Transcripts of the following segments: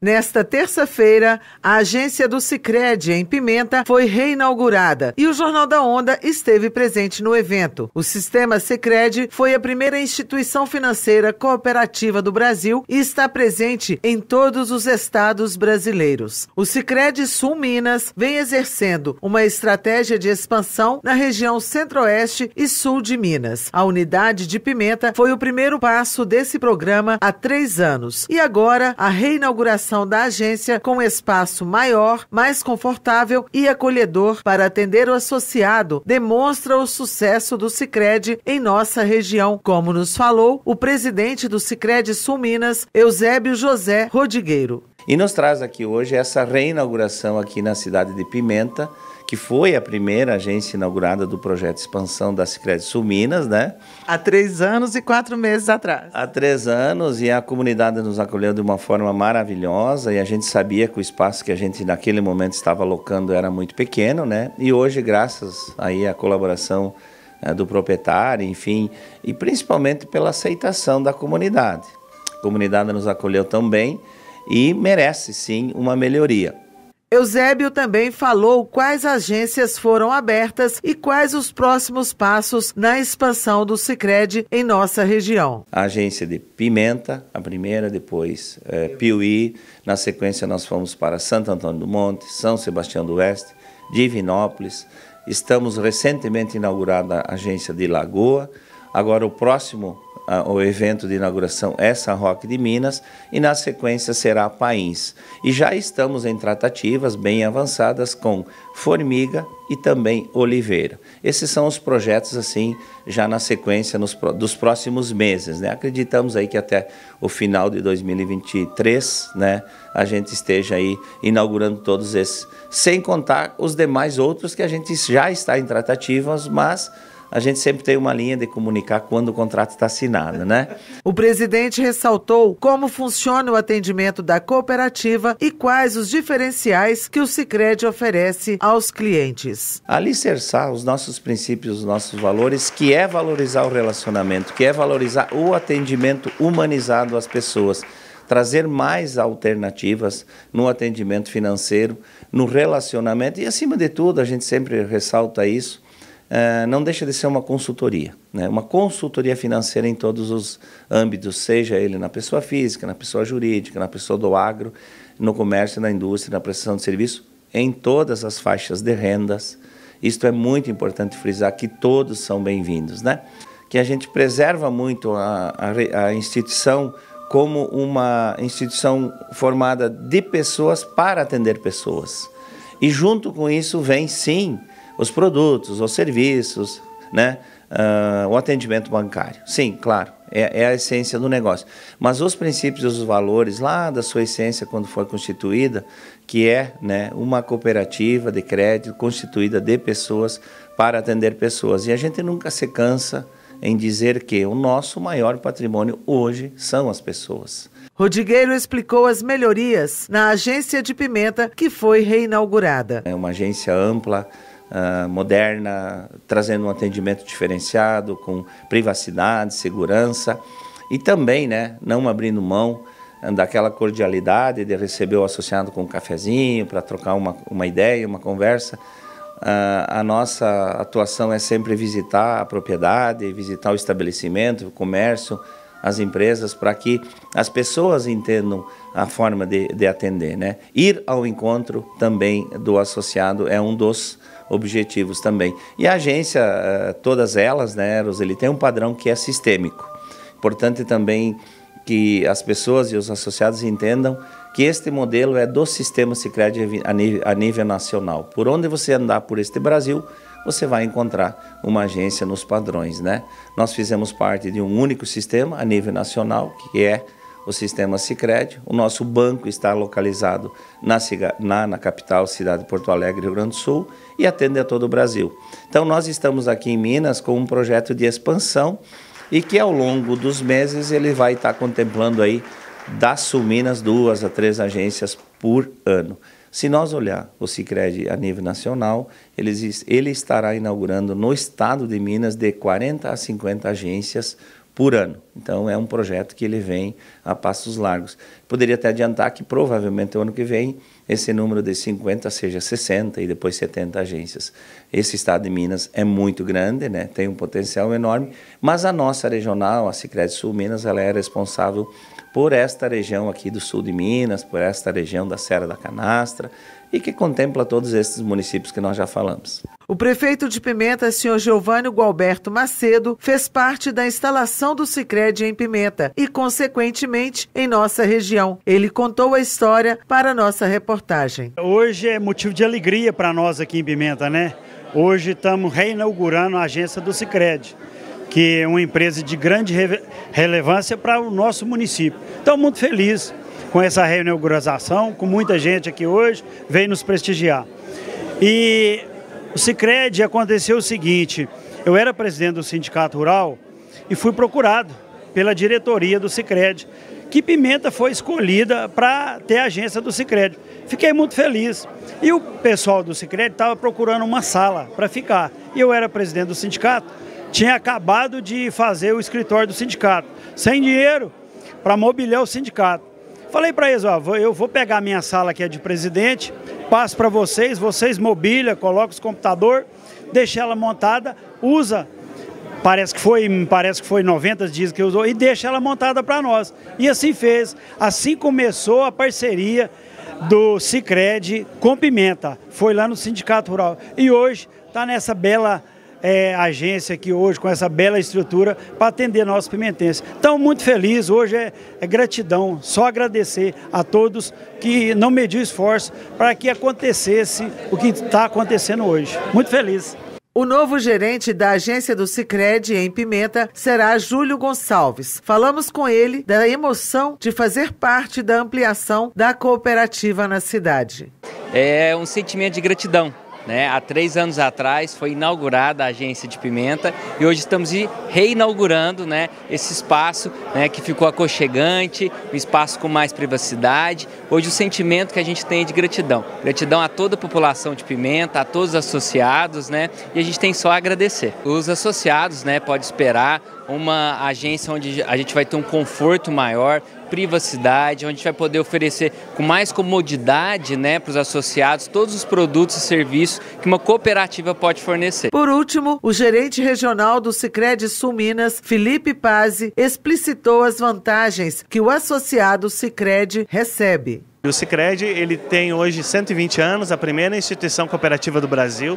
Nesta terça-feira, a agência do Sicredi em Pimenta foi reinaugurada e o Jornal da Onda esteve presente no evento. O sistema Sicredi foi a primeira instituição financeira cooperativa do Brasil e está presente em todos os estados brasileiros. O Sicredi Sul Minas vem exercendo uma estratégia de expansão na região Centro-Oeste e Sul de Minas. A unidade de Pimenta foi o primeiro passo desse programa há três anos e agora a reinauguração da agência com espaço maior, mais confortável e acolhedor para atender o associado demonstra o sucesso do Sicredi em nossa região, como nos falou o presidente do Sicredi Sul Minas, Eusébio José Rodrigues. E nos traz aqui hoje essa reinauguração aqui na cidade de Pimenta, que foi a primeira agência inaugurada do projeto de expansão da Sicredi Sul Minas, né? Há três anos e quatro meses atrás. Há três anos e a comunidade nos acolheu de uma forma maravilhosa e a gente sabia que o espaço que a gente naquele momento estava alocando era muito pequeno, né? E hoje, graças aí à colaboração né, do proprietário, enfim, e principalmente pela aceitação da comunidade. A comunidade nos acolheu tão bem e merece sim uma melhoria. Eusébio também falou quais agências foram abertas e quais os próximos passos na expansão do Cicred em nossa região. A agência de Pimenta, a primeira, depois é, Piuí, na sequência nós fomos para Santo Antônio do Monte, São Sebastião do Oeste, Divinópolis, estamos recentemente inaugurada a agência de Lagoa, agora o próximo a, o evento de inauguração Essa é Rock de Minas e na sequência será a Pains. E já estamos em tratativas bem avançadas com Formiga e também Oliveira. Esses são os projetos assim já na sequência nos, dos próximos meses, né? Acreditamos aí que até o final de 2023, né, a gente esteja aí inaugurando todos esses, sem contar os demais outros que a gente já está em tratativas, mas a gente sempre tem uma linha de comunicar quando o contrato está assinado, né? O presidente ressaltou como funciona o atendimento da cooperativa e quais os diferenciais que o Sicredi oferece aos clientes. Alicerçar os nossos princípios, os nossos valores, que é valorizar o relacionamento, que é valorizar o atendimento humanizado às pessoas trazer mais alternativas no atendimento financeiro, no relacionamento e, acima de tudo, a gente sempre ressalta isso, eh, não deixa de ser uma consultoria, né? uma consultoria financeira em todos os âmbitos, seja ele na pessoa física, na pessoa jurídica, na pessoa do agro, no comércio, na indústria, na prestação de serviço, em todas as faixas de rendas. Isto é muito importante frisar que todos são bem-vindos, né? Que a gente preserva muito a, a, a instituição como uma instituição formada de pessoas para atender pessoas. E junto com isso vem sim os produtos, os serviços, né? Uh, o atendimento bancário. Sim, claro, é, é, a essência do negócio. Mas os princípios e os valores lá da sua essência, quando foi constituída, que é né, uma cooperativa de crédito constituída de pessoas para atender pessoas. E a gente nunca se cansa em dizer que o nosso maior patrimônio hoje são as pessoas. Rodrigueiro explicou as melhorias na agência de pimenta que foi reinaugurada. É uma agência ampla, ah, moderna, trazendo um atendimento diferenciado, com privacidade, segurança e também né, não abrindo mão ah, daquela cordialidade de receber o associado com um cafezinho para trocar uma, uma ideia, uma conversa. Uh, a nossa atuação é sempre visitar a propriedade, visitar o estabelecimento, o comércio, as empresas para que as pessoas entendam a forma de, de atender. Né? Ir ao encontro também do associado é um dos objetivos também. E a agência, eh, todas elas, né, Roseli, tem um padrão que é sistêmico. Importante também que as pessoas e os associados entendam que este modelo é do sistema Sicredi a nível, a nível nacional. Por onde você andar por este Brasil, você vai encontrar uma agência nos padrões, né? Nós fizemos parte de um único sistema a nível nacional, que é o sistema Sicredi. O nosso banco está localizado na, na, na, capital, cidade de Porto Alegre, Rio Grande do Sul, e atende a todo o Brasil. Então, nós estamos aqui em Minas com um projeto de expansão e que ao longo dos meses ele vai estar contemplando aí das Sul Minas duas a três agências por ano. Se nós olhar o Sicredi a nível nacional, ele, ele estará inaugurando no estado de Minas de 40 a 50 agências por ano. Então é um projeto que ele vem a passos largos. Poderia até adiantar que provavelmente o ano que vem esse número de 50 seja 60 e depois 70 agências. Esse estado de Minas é muito grande, né? tem um potencial enorme, mas a nossa regional, a Sicredi Sul Minas, ela é responsável por esta região aqui do sul de Minas, por esta região da Serra da Canastra, e que contempla todos esses municípios que nós já falamos. O prefeito de Pimenta, senhor Giovânio Gualberto Macedo, fez parte da instalação do Sicredi em Pimenta e, consequentemente, em nossa região. Ele contou a história para a nossa reportagem. Hoje é motivo de alegria para nós aqui em Pimenta, né? Hoje estamos reinaugurando a agência do Sicredi, que é uma empresa de grande relevância para o nosso município. Estamos muito felizes com essa reinauguração, com muita gente aqui hoje, veio nos prestigiar. E o Cicred aconteceu o seguinte, eu era presidente do Sindicato Rural e fui procurado pela diretoria do Cicred, que Pimenta foi escolhida para ter a agência do Cicred. Fiquei muito feliz. E o pessoal do Cicred estava procurando uma sala para ficar. E eu era presidente do sindicato, tinha acabado de fazer o escritório do sindicato, sem dinheiro para mobiliar o sindicato. Falei para eles, ó, eu vou pegar minha sala que é de presidente, passo para vocês, vocês mobília, coloca os computador, deixa ela montada, usa parece que foi, parece que foi 90 dias que usou, e deixa ela montada para nós. E assim fez. Assim começou a parceria do Cicred com Pimenta. Foi lá no Sindicato Rural. E hoje está nessa bela é, agência aqui hoje, com essa bela estrutura, para atender nosso pimentenses. Então, muito feliz, hoje é, é gratidão, só agradecer a todos que não mediu esforço para que acontecesse o que está acontecendo hoje. Muito feliz. O novo gerente da agência do Sicredi em Pimenta será Júlio Gonçalves. Falamos com ele da emoção de fazer parte da ampliação da cooperativa na cidade. É um sentimento de gratidão né? Há três anos atrás foi inaugurada a agência de pimenta e hoje estamos reinaugurando né, esse espaço né, que ficou aconchegante, um espaço com mais privacidade. Hoje o sentimento que a gente tem é de gratidão. Gratidão a toda a população de pimenta, a todos os associados, né? E a gente tem só a agradecer. Os associados né, podem esperar uma agência onde a gente vai ter um conforto maior, privacidade, onde a gente vai poder oferecer com mais comodidade né, para os associados todos os produtos e serviços que uma cooperativa pode fornecer. Por último, o gerente regional do Sicredi Sul Minas, Felipe Pazzi, explicitou as vantagens que o associado Sicredi recebe. O Sicredi ele tem hoje 120 anos, a primeira instituição cooperativa do Brasil.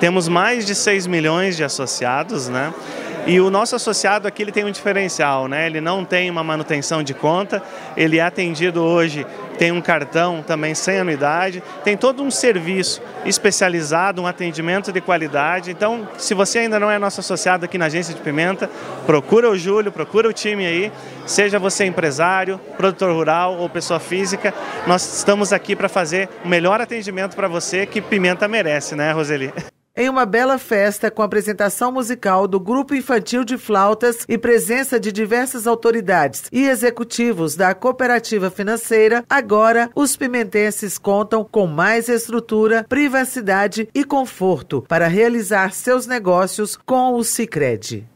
Temos mais de 6 milhões de associados, né? E o nosso associado aqui ele tem um diferencial, né? ele não tem uma manutenção de conta, ele é atendido hoje, tem um cartão também sem anuidade, tem todo um serviço especializado, um atendimento de qualidade. Então, se você ainda não é nosso associado aqui na Agência de Pimenta, procura o Júlio, procura o time aí, seja você empresário, produtor rural ou pessoa física, nós estamos aqui para fazer o melhor atendimento para você que Pimenta merece, né, Roseli? em uma bela festa com apresentação musical do Grupo Infantil de Flautas e presença de diversas autoridades e executivos da cooperativa financeira, agora os pimentenses contam com mais estrutura, privacidade e conforto para realizar seus negócios com o Sicredi.